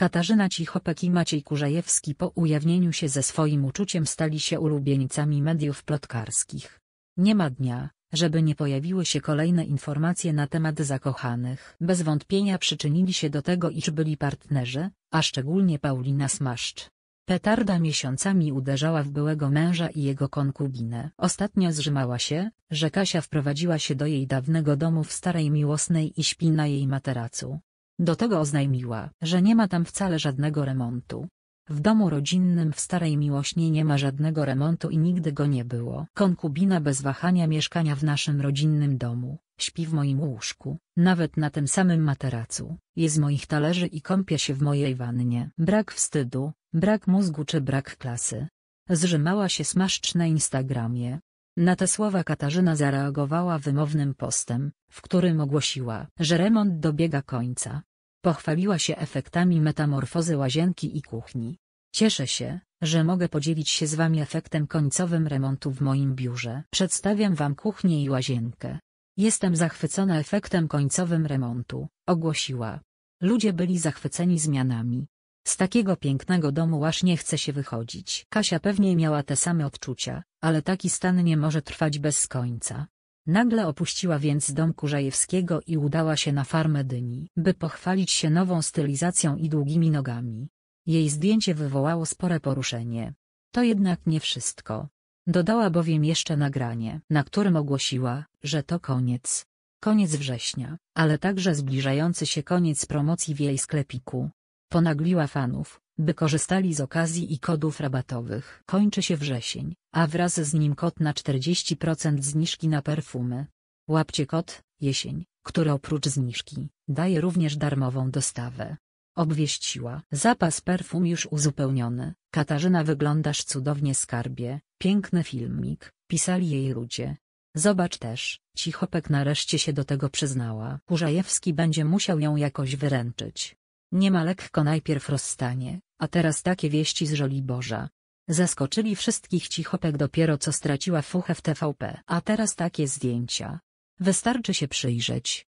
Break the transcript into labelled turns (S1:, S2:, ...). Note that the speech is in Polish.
S1: Katarzyna Cichopek i Maciej Kurzajewski po ujawnieniu się ze swoim uczuciem stali się ulubienicami mediów plotkarskich. Nie ma dnia, żeby nie pojawiły się kolejne informacje na temat zakochanych. Bez wątpienia przyczynili się do tego iż byli partnerzy, a szczególnie Paulina Smaszcz. Petarda miesiącami uderzała w byłego męża i jego konkubinę. Ostatnio zrzymała się, że Kasia wprowadziła się do jej dawnego domu w Starej Miłosnej i śpi na jej materacu. Do tego oznajmiła, że nie ma tam wcale żadnego remontu. W domu rodzinnym w Starej Miłośnie nie ma żadnego remontu i nigdy go nie było. Konkubina bez wahania mieszkania w naszym rodzinnym domu, śpi w moim łóżku, nawet na tym samym materacu, je z moich talerzy i kąpia się w mojej wannie. Brak wstydu, brak mózgu czy brak klasy. Zrzymała się smaszcz na Instagramie. Na te słowa Katarzyna zareagowała wymownym postem, w którym ogłosiła, że remont dobiega końca. Pochwaliła się efektami metamorfozy łazienki i kuchni. Cieszę się, że mogę podzielić się z Wami efektem końcowym remontu w moim biurze. Przedstawiam Wam kuchnię i łazienkę. Jestem zachwycona efektem końcowym remontu, ogłosiła. Ludzie byli zachwyceni zmianami. Z takiego pięknego domu aż nie chce się wychodzić. Kasia pewnie miała te same odczucia, ale taki stan nie może trwać bez końca. Nagle opuściła więc dom Kurzajewskiego i udała się na farmę Dyni, by pochwalić się nową stylizacją i długimi nogami. Jej zdjęcie wywołało spore poruszenie. To jednak nie wszystko. Dodała bowiem jeszcze nagranie, na którym ogłosiła, że to koniec. Koniec września, ale także zbliżający się koniec promocji w jej sklepiku. Ponagliła fanów, by korzystali z okazji i kodów rabatowych. Kończy się wrzesień, a wraz z nim kod na 40% zniżki na perfumy. Łapcie kod, jesień, który oprócz zniżki, daje również darmową dostawę. Obwieściła. Zapas perfum już uzupełniony. Katarzyna wyglądasz cudownie skarbie. Piękny filmik, pisali jej ludzie. Zobacz też, Cichopek nareszcie się do tego przyznała. Kurzajewski będzie musiał ją jakoś wyręczyć. Nie ma lekko najpierw rozstanie, a teraz takie wieści z Żoliborza. Zaskoczyli wszystkich cichopek dopiero co straciła fuchę w TVP, a teraz takie zdjęcia. Wystarczy się przyjrzeć,